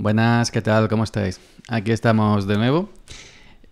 Buenas, ¿qué tal? ¿Cómo estáis? Aquí estamos de nuevo.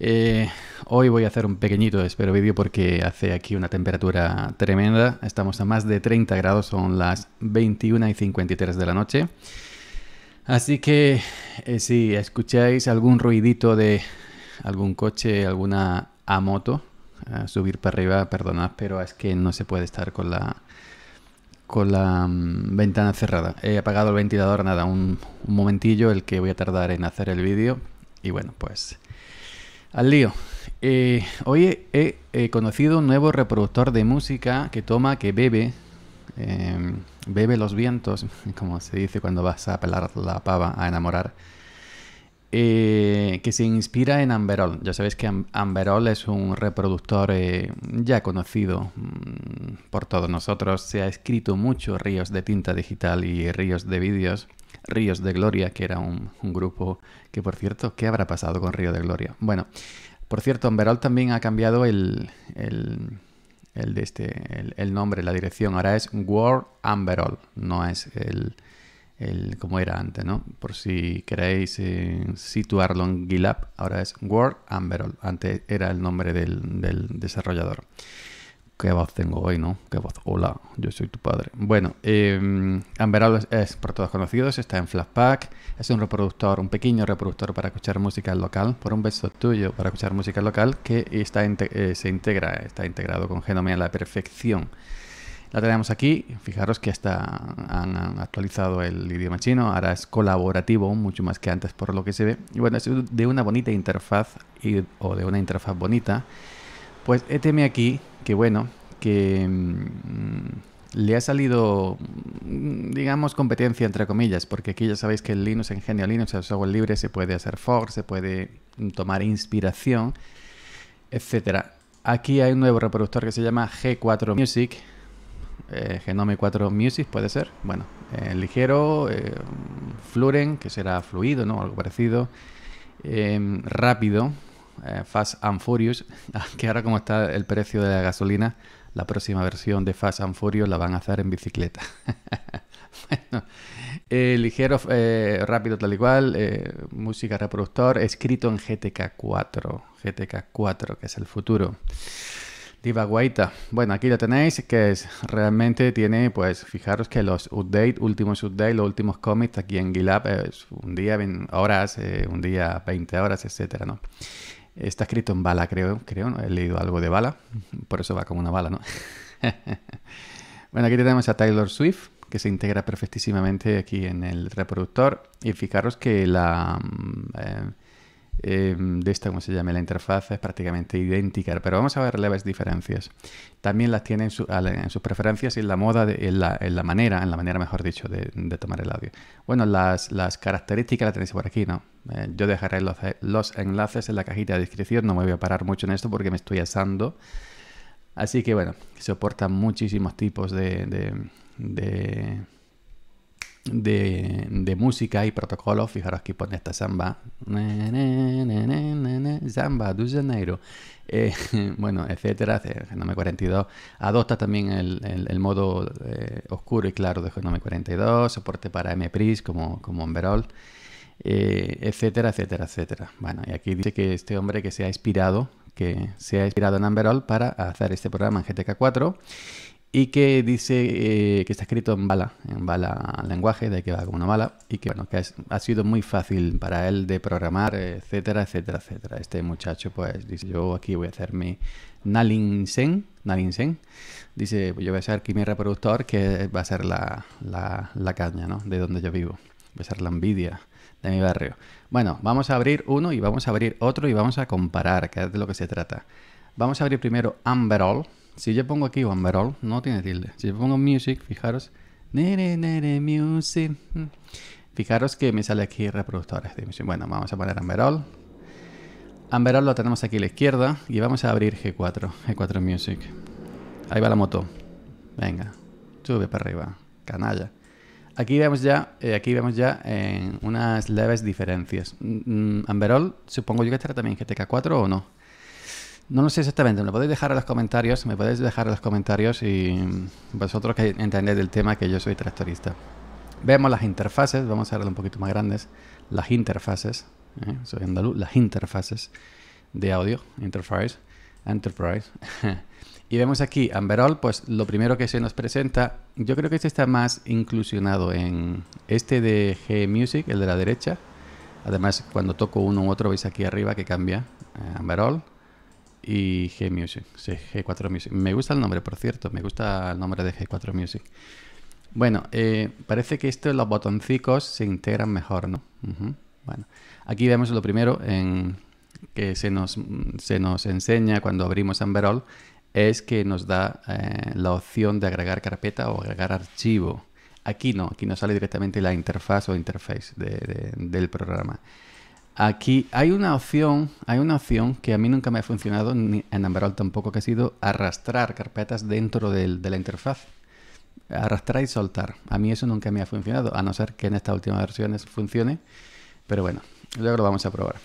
Eh, hoy voy a hacer un pequeñito, espero, vídeo porque hace aquí una temperatura tremenda. Estamos a más de 30 grados, son las 21 y 53 de la noche. Así que eh, si escucháis algún ruidito de algún coche, alguna a moto, subir para arriba, perdonad, pero es que no se puede estar con la con la mm, ventana cerrada. He apagado el ventilador, nada, un, momentillo, el que voy a tardar en hacer el vídeo. Y bueno, pues al lío. Eh, hoy he, conocido un nuevo reproductor de música que toma, que bebe, em, bebe los vientos, como se dice cuando vas a pelar la pava a enamorar. Eh, que se inspira en Amberol. Ya sabéis que Amberol es un reproductor eh, ya conocido mm, por todos nosotros. Se ha escrito mucho Ríos de tinta digital y Ríos de vídeos. Ríos de Gloria, que era un, grupo que, por cierto, ¿qué habrá pasado con Río de Gloria? Bueno, por cierto, Amberol también ha cambiado el, el, el, este, el, nombre, la dirección. Ahora es World Amberol, no es el, como era antes, ¿no? Por si queréis eh, situarlo en Gilab. ahora es Word Amberol. Antes era el nombre del, desarrollador. ¿Qué voz tengo hoy, no? ¿Qué voz? Hola, yo soy tu padre. Bueno, eh, Amberol es, por todos conocidos, está en Flashpack, es un reproductor, un pequeño reproductor para escuchar música local, por un beso tuyo, para escuchar música local, que está, eh, se integra, está integrado con Genome a la perfección la tenemos aquí, fijaros que hasta han actualizado el idioma chino, ahora es colaborativo mucho más que antes por lo que se ve. Y bueno, es de una bonita interfaz o de una interfaz bonita. Pues éteme aquí que bueno, que mm, le ha salido, mm, digamos, competencia entre comillas, porque aquí ya sabéis que el Linux en genio Linux, el software libre, se puede hacer fork, se puede mm, tomar inspiración, etcétera. Aquí hay un nuevo reproductor que se llama G4 Music, eh, Genome 4 Music puede ser, bueno, eh, ligero, eh, Fluren, que será fluido, ¿no? Algo parecido, em, rápido, eh, Fast and Furious, que ahora como está el precio de la gasolina, la próxima versión de Fast and Furious la van a hacer en bicicleta. bueno, ligero, rápido tal y cual, música reproductor, escrito en GTK4, GTK4, que es el futuro. Diva Guaita. Bueno, aquí lo tenéis, que es, realmente tiene, pues fijaros que los updates, últimos updates, los últimos commits aquí en Gilab es un día, horas, eh, un día, 20 horas, etcétera, ¿no? Está escrito en bala, creo, creo, ¿no? he leído algo de bala, por eso va como una bala, ¿no? bueno, aquí tenemos a Taylor Swift, que se integra perfectísimamente aquí en el reproductor, y fijaros que la... Mm, eh, Em, de esta, como se llame, la interfaz es prácticamente idéntica, pero vamos a ver leves diferencias. También las tienen en, sus preferencias y en la moda, en, la, manera, en la manera mejor dicho, de, tomar el audio. Bueno, las, características las tenéis por aquí, ¿no? Eh, yo dejaré los, enlaces en la cajita de descripción, no me voy a parar mucho en esto porque me estoy asando. Así que bueno, soporta muchísimos tipos de, de, música y protocolos, fijaros que pone esta samba. Samba de eh, bueno, etcétera. Genome 42 adopta también el, modo eh, oscuro y claro de Genome 42, soporte para MPRIS como, como en eh, etcétera, etcétera, etcétera. Bueno, y aquí dice que este hombre que se ha inspirado que se ha inspirado en Amberol para hacer este programa en GTK4 y que dice eh, que está escrito en bala, en bala lenguaje, de que va como una bala, y que, bueno, que ha sido muy fácil para él de programar, etcétera, etcétera, etcétera. Este muchacho, pues, dice, yo aquí voy a hacer mi Nalinsen, Nalinsen, dice, yo voy a hacer aquí mi reproductor, que va a ser la, caña, ¿no? De donde yo vivo, va a ser la envidia de mi barrio. Bueno, vamos a abrir uno y vamos a abrir otro y vamos a comparar, que es de lo que se trata. Vamos a abrir primero Amberall, si yo pongo aquí Amberol, no tiene tilde. Si yo pongo music, fijaros. Nere, nere, music. Fijaros que me sale aquí reproductores de Bueno, vamos a poner Amberol. Amberol lo tenemos aquí a la izquierda y vamos a abrir G4, G4 Music. Ahí va la moto. Venga, sube para arriba, canalla. Aquí vemos ya, eh, aquí vemos ya eh, unas leves diferencias. Mm, mm, Amberol, supongo yo que estará también GTK4 o no. No lo sé exactamente, me podéis dejar en los comentarios, me podéis dejar los comentarios y vosotros que entendéis del tema que yo soy tractorista. Vemos las interfaces, vamos a hacerlo un poquito más grandes, las interfaces, ¿eh? soy andaluz, las interfaces de audio, interface, enterprise. y vemos aquí Amberol, pues lo primero que se nos presenta, yo creo que este está más inclusionado en este de G Music, el de la derecha. Además, cuando toco uno u otro, veis aquí arriba que cambia eh, Amberol y G Music. G4 Music. Me gusta el nombre, por cierto, me gusta el nombre de G4 Music. Bueno, eh, parece que estos los botoncicos se integran mejor, ¿no? Bueno, aquí vemos lo primero en que se nos, se nos enseña cuando abrimos Amberol es que nos da eh, la opción de agregar carpeta o agregar archivo. Aquí no, aquí nos sale directamente la interfaz o interface del programa. Aquí hay una opción, hay una opción que a mí nunca me ha funcionado, ni en Amberol tampoco, que ha sido arrastrar carpetas dentro de la interfaz. Arrastrar y soltar. A mí eso nunca me ha funcionado, a no ser que en estas últimas versiones funcione. Pero bueno, luego lo vamos a probar.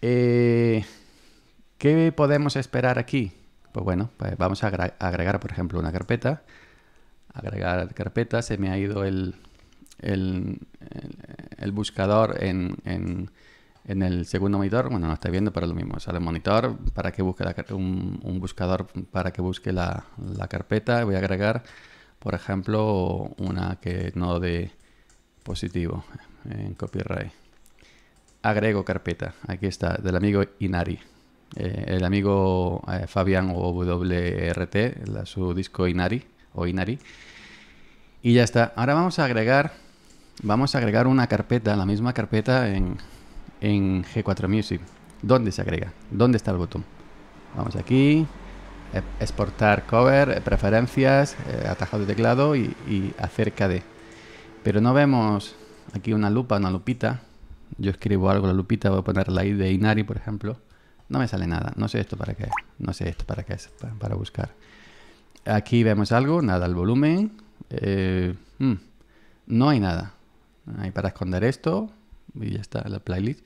Eh, ¿Qué podemos esperar aquí? Pues bueno, pues vamos a agregar, por ejemplo, una carpeta. Agregar carpeta, se me ha ido el, buscador en en el segundo monitor, bueno, no está viendo, pero lo mismo. Sale el monitor para que busque la, un, buscador para que busque la, carpeta. Voy a agregar, por ejemplo, una que no de positivo en copyright. Agrego carpeta. Aquí está, del amigo Inari. Eh, el amigo Fabian eh, Fabián o WRT, su disco Inari o Inari. Y ya está. Ahora vamos a agregar. Vamos a agregar una carpeta, la misma carpeta en, en G4 Music. ¿Dónde se agrega? ¿Dónde está el botón? Vamos aquí, eh, exportar cover, eh, preferencias, eh, atajado de teclado y, acerca de. Pero no vemos aquí una lupa, una lupita. Yo escribo algo, la lupita, voy a poner la ahí de Inari, por ejemplo. No me sale nada. No sé esto para qué. No sé esto para qué es, para buscar. Aquí vemos algo, nada, el volumen. Hmm, no hay nada. Hay para esconder esto y ya está la playlist.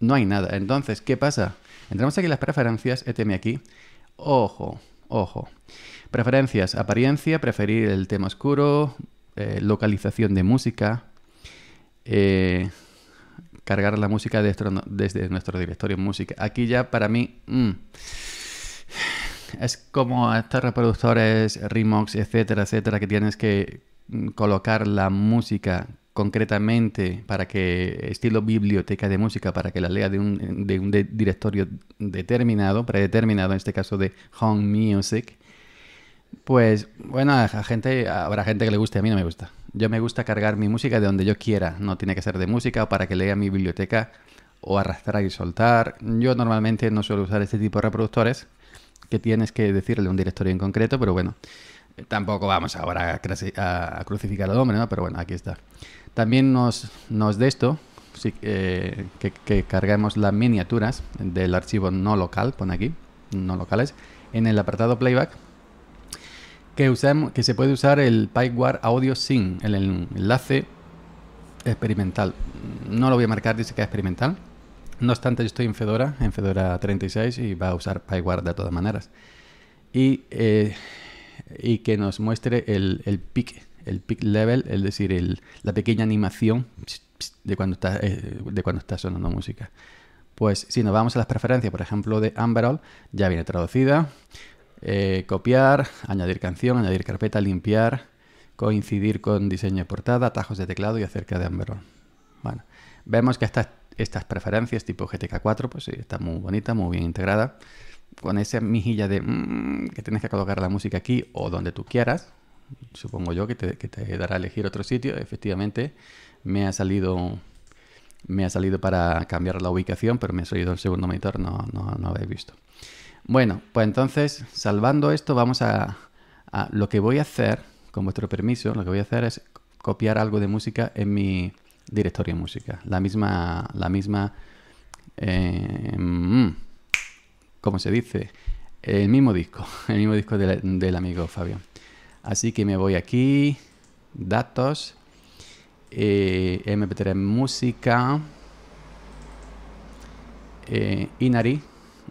No hay nada. Entonces, ¿qué pasa? Entramos aquí en las preferencias, etm aquí. Ojo, ojo. Preferencias, apariencia, preferir el tema oscuro, eh, localización de música, eh, cargar la música desde, nuestro directorio música. Aquí ya para mí mm, es como estos reproductores, Remox, etcétera, etcétera, que tienes que mm, colocar la música concretamente para que estilo biblioteca de música, para que la lea de un, de un directorio determinado, predeterminado, en este caso de Home Music, pues bueno, a gente, habrá gente que le guste, a mí no me gusta. Yo me gusta cargar mi música de donde yo quiera, no tiene que ser de música o para que lea mi biblioteca o arrastrar y soltar. Yo normalmente no suelo usar este tipo de reproductores que tienes que decirle un directorio en concreto, pero bueno, tampoco vamos ahora a, crucificar al hombre, Pero bueno, aquí está. También nos, nos de esto eh, que, carguemos las miniaturas del archivo no local, pone aquí, no locales, en el apartado playback, que, que se puede usar el PyWare Audio sin el enlace experimental. No lo voy a marcar, dice que es experimental. No obstante, yo estoy en Fedora, en Fedora 36 y va a usar PyWare de todas maneras. Eh, y, que nos muestre el, el pique el peak level, es decir, la pequeña animación de cuando, está, eh, de cuando está sonando música. Pues si nos vamos a las preferencias, por ejemplo, de Amberall, ya viene traducida. Eh, copiar, añadir canción, añadir carpeta, limpiar, coincidir con diseño de portada, atajos de teclado y acerca de Amberall. Bueno, vemos que estas, estas preferencias tipo GTK4, pues sí, está muy bonita, muy bien integrada. Con esa mijilla de mm, que tienes que colocar la música aquí o donde tú quieras, supongo yo, que te, dará a elegir otro sitio. Efectivamente, me ha salido me ha salido para cambiar la ubicación, pero me ha salido el segundo monitor, no, no, no habéis visto. Bueno, pues entonces, salvando esto, vamos a, Lo que voy a hacer, con vuestro permiso, lo que voy a hacer es copiar algo de música en mi directorio de música. La misma... La misma eh, mm, ¿Cómo se dice? El mismo disco, el mismo disco del amigo Fabio. Así que me voy aquí, datos, eh, MP3 música, eh, Inari,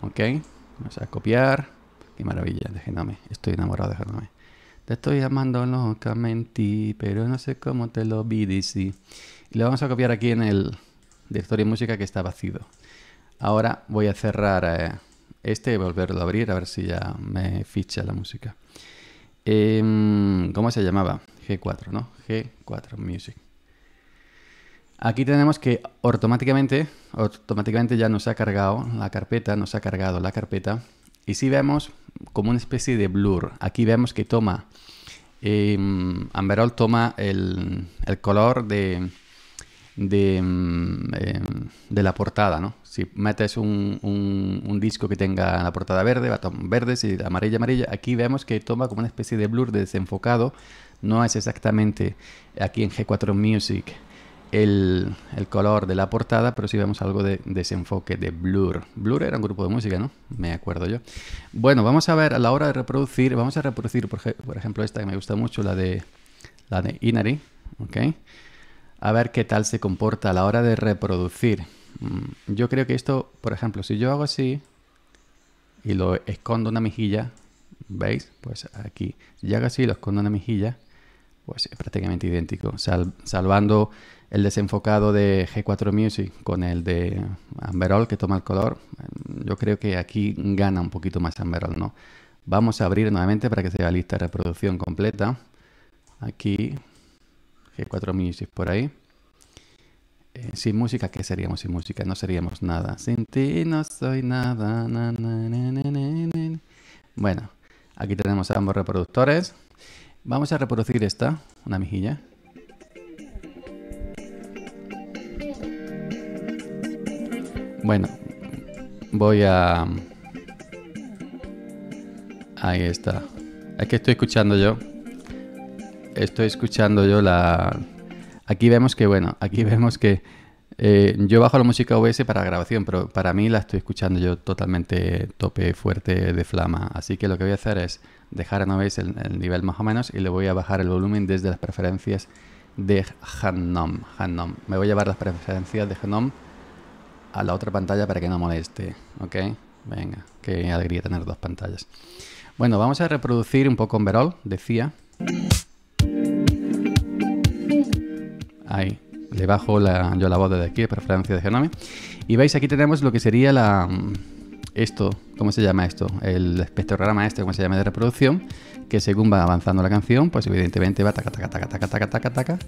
ok, vamos a copiar. Qué maravilla Déjame. estoy enamorado de Te estoy llamando locamente, pero no sé cómo te lo vi, DC. lo vamos a copiar aquí en el directorio de música que está vacío. Ahora voy a cerrar eh, este y volverlo a abrir a ver si ya me ficha la música. Em, ¿Cómo se llamaba? G4, ¿no? G4 Music. Aquí tenemos que automáticamente, automáticamente ya nos ha cargado la carpeta, nos ha cargado la carpeta. Y si vemos como una especie de blur, aquí vemos que toma, em, Amberol toma el color de, de, mm, eh, de la portada, ¿no? Si metes un, disco que tenga la portada verde, batón verde, si amarilla, amarilla, aquí vemos que toma como una especie de blur desenfocado. No es exactamente aquí en G4 Music el, color de la portada, pero sí vemos algo de desenfoque, de blur. Blur era un grupo de música, ¿no? Me acuerdo yo. Bueno, vamos a ver a la hora de reproducir. Vamos a reproducir, por, ejemplo, esta que me gusta mucho, la de, la de Inari, a ver qué tal se comporta a la hora de reproducir. Mm, yo creo que esto, por ejemplo, si yo hago así y lo escondo una mejilla, ¿veis? Pues aquí, si hago así y lo escondo una mejilla, pues es prácticamente idéntico, salvando el desenfocado de G4 Music con el de Amberol que toma el color. Mm, yo creo que aquí gana un poquito más Amberol, ¿no? Vamos a abrir nuevamente para que sea lista de reproducción completa. Aquí que cuatro minutos por ahí. Eh, sin música, ¿qué seríamos sin música? No seríamos nada. Sin ti no soy nada. bueno, aquí tenemos ambos reproductores. Vamos a reproducir esta, una mejilla. Bueno, voy a... Ahí está. Es que estoy escuchando yo estoy escuchando yo la... Aquí vemos que, bueno, aquí vemos que eh, yo bajo la música OBS para grabación, pero para mí la estoy escuchando yo totalmente tope fuerte de flama. Así que lo que voy a hacer es dejar en veis el, nivel más o menos y le voy a bajar el volumen desde las preferencias de HANOM. HANOM. Me voy a llevar las preferencias de HANOM a la otra pantalla para que no moleste. ¿Ok? Venga, qué alegría tener dos pantallas. Bueno, vamos a reproducir un poco en verol, decía. Ahí. Le bajo la, yo la voz de aquí, preferencia de genome. Y veis, aquí tenemos lo que sería la... Mm, esto, ¿cómo se llama esto? El espectrograma este, ¿cómo se llama? De reproducción, que según va avanzando la canción, pues evidentemente va taca, taca, taca, taca, taca, taca, taca.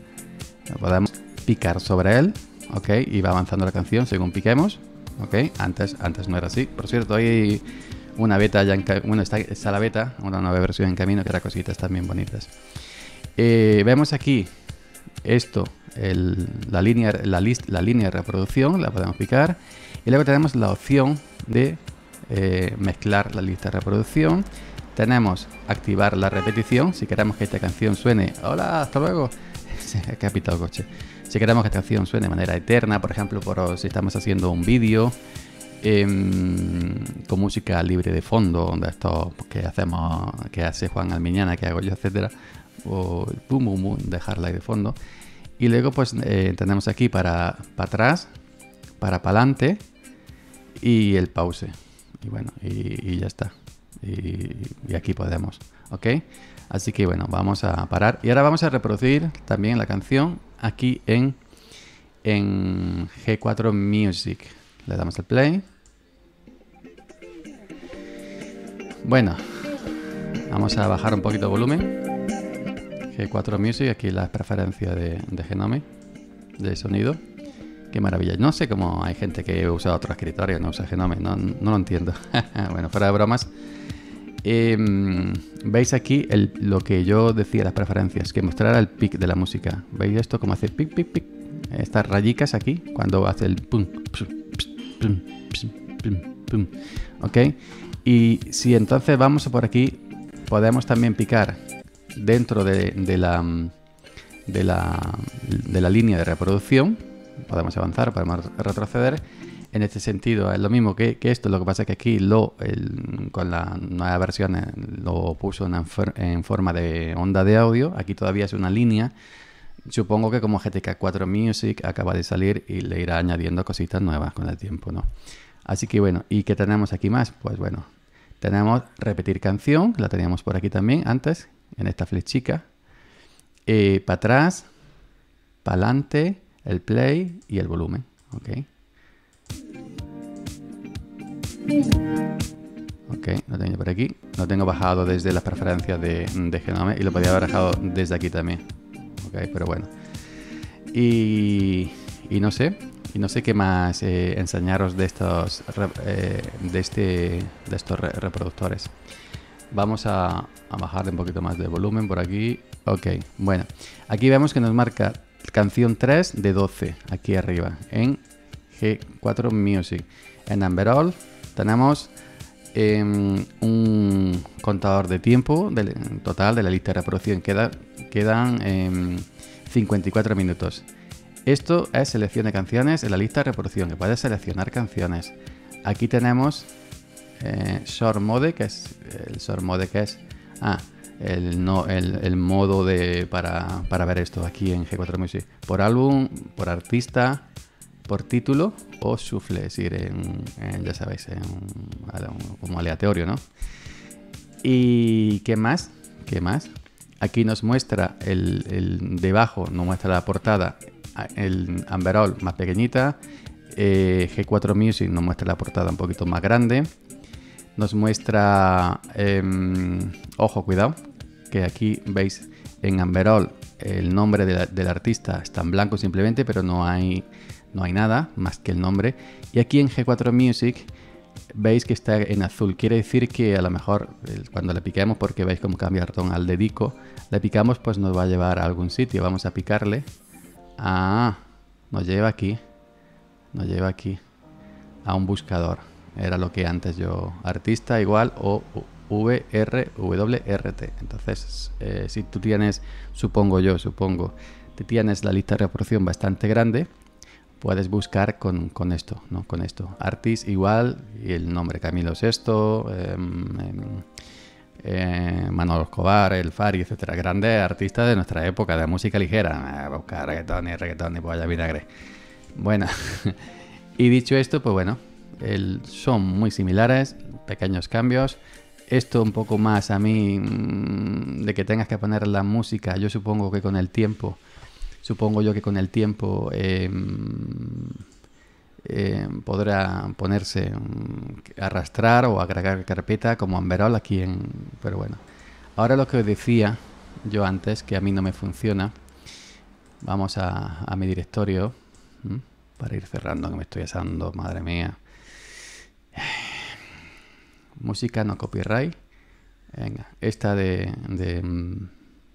Podemos picar sobre él, ¿ok? Y va avanzando la canción según piquemos, ¿ok? Antes, antes no era así. Por cierto, hay una beta ya en bueno, está, la beta, una nueva versión en camino que era cositas también bonitas. Eh, vemos aquí esto, la, línea, la, línea de reproducción, la podemos picar. Y luego tenemos la opción de eh, mezclar la lista de reproducción. Tenemos activar la repetición, si queremos que esta canción suene, hola, hasta luego, qué coche. Si queremos que esta canción suene de manera eterna, por ejemplo, por, si estamos haciendo un vídeo em, con música libre de fondo, donde esto que hacemos, que hace Juan Almiñana, que hago yo, etcétera, o boom, dejarla ahí de fondo. Y luego pues eh, tenemos aquí para, para atrás, para adelante y el pause. Y bueno, y, ya está. Y, aquí podemos, ¿ok? Así que bueno, vamos a parar. Y ahora vamos a reproducir también la canción aquí en, en G4 Music. Le damos el play. Bueno, vamos a bajar un poquito el volumen. Cuatro 4 Music, aquí las preferencias de, Genome, de sonido. Qué maravilla. No sé cómo hay gente que usa otro escritorio, no usa Genome, no, lo entiendo. bueno, fuera de bromas. Em, veis aquí lo que yo decía, las preferencias, que mostrara el pic de la música. ¿Veis esto? Como hace pic, pic, pic. Estas rayicas aquí, cuando hace el pum, pum, pum, pum, pum, ¿Ok? Y si entonces vamos por aquí, podemos también picar dentro de, la, de, la, línea de reproducción. Podemos avanzar, podemos retroceder en este sentido es lo mismo que, esto, lo que pasa es que aquí lo con la nueva versión eh, lo puso en, en, forma de onda de audio, aquí todavía es una línea, supongo que como GTK 4 Music acaba de salir y le irá añadiendo cositas nuevas con el tiempo, ¿no? Así que bueno, ¿y qué tenemos aquí más? Pues bueno, tenemos repetir canción, la teníamos por aquí también antes, en esta flechica, eh, para atrás, para adelante, el play y el volumen. ¿okay? Ok, lo tengo por aquí. Lo tengo bajado desde las preferencias de, de Genome y lo podría haber bajado desde aquí también. pero bueno. Y, no sé. Y no sé qué más eh, enseñaros de estos, eh, de este, de estos reproductores. Vamos a, bajar un poquito más de volumen por aquí. Ok, bueno. Aquí vemos que nos marca canción 3 de 12, aquí arriba, en G4 Music. En All tenemos em, un contador de tiempo del, total de la lista de reproducción. quedan 54 em, minutos. Esto es selección de canciones en la lista de reproducción, que puedes seleccionar canciones. Aquí tenemos eh, short mode, que es el short mode que es ah, el, no, el, modo para, ver esto aquí en G4 Music. Por álbum, por artista, por título o shuffle, decir, ya sabéis, como aleatorio, ¿no? ¿Y qué más? ¿Qué más? Aquí nos muestra el, debajo, nos muestra la portada, el Amberol más pequeñita, eh, G4 Music nos muestra la portada un poquito más grande, nos muestra, em, ojo, cuidado, que aquí veis en Amberol el nombre del artista está en blanco simplemente, pero no hay, no hay nada más que el nombre. Y aquí en G4 Music veis que está en azul. Quiere decir que a lo mejor cuando le piquemos, porque veis cómo cambia el ratón al dedico, le picamos pues nos va a llevar a algún sitio. Vamos a picarle. Ah, nos lleva aquí. Nos lleva aquí a un buscador. Era lo que antes yo, artista igual o VRWRT. Entonces, eh, si tú tienes, supongo yo, supongo, te tienes la lista de reproducción bastante grande, puedes buscar con, esto, ¿no? Con esto. Artist igual, y el nombre Camilo Sexto, em, em, eh, Escobar, El Fari, etcétera. grande artista de nuestra época, de música ligera. Ah, buscar reggaetón y reggaetón y polla vinagre. Bueno, y dicho esto, pues bueno, son muy similares, pequeños cambios. Esto un poco más a mí mm, de que tengas que poner la música, yo supongo que con el tiempo, supongo yo que con el tiempo em, em, podrá ponerse mm, arrastrar o agregar carpeta como verado aquí en... Pero bueno, ahora lo que os decía yo antes, que a mí no me funciona, vamos a, a mi directorio para ir cerrando, que me estoy asando, madre mía. Música no copyright. Venga, esta de, mm,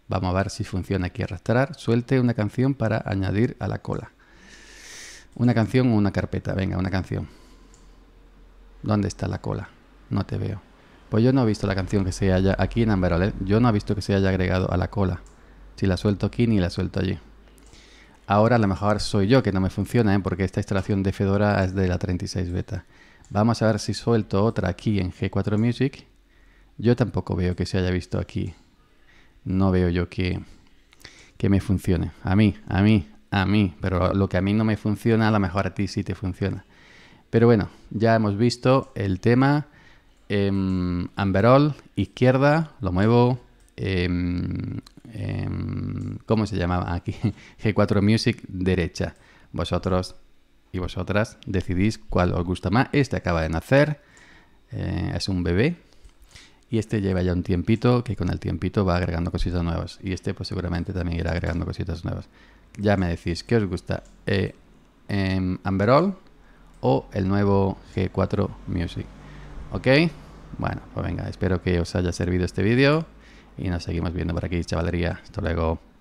Vamos a ver si funciona aquí arrastrar. Suelte una canción para añadir a la cola. Una canción o una carpeta. Venga, una canción. ¿Dónde está la cola? No te veo. Pues yo no he visto la canción que se haya... Aquí en Amberol, ¿eh? yo no he visto que se haya agregado a la cola. Si la suelto aquí ni la suelto allí. Ahora a lo mejor soy yo que no me funciona, ¿eh? porque esta instalación de Fedora es de la 36 beta. Vamos a ver si suelto otra aquí en G4 Music. Yo tampoco veo que se haya visto aquí. No veo yo que, que me funcione. A mí, a mí, a mí. Pero lo que a mí no me funciona, a lo mejor a ti sí te funciona. Pero bueno, ya hemos visto el tema. Em, Amberol, izquierda, lo muevo. Em, em, ¿Cómo se llamaba aquí? G4 Music, derecha. Vosotros y vosotras decidís cuál os gusta más. Este acaba de nacer, eh, es un bebé y este lleva ya un tiempito que con el tiempito va agregando cositas nuevas y este pues seguramente también irá agregando cositas nuevas. Ya me decís, ¿qué os gusta? Eh, eh, em, Amberol o el nuevo G4 Music. ¿Ok? Bueno, pues venga, espero que os haya servido este vídeo y nos seguimos viendo por aquí, chavalería. Hasta luego.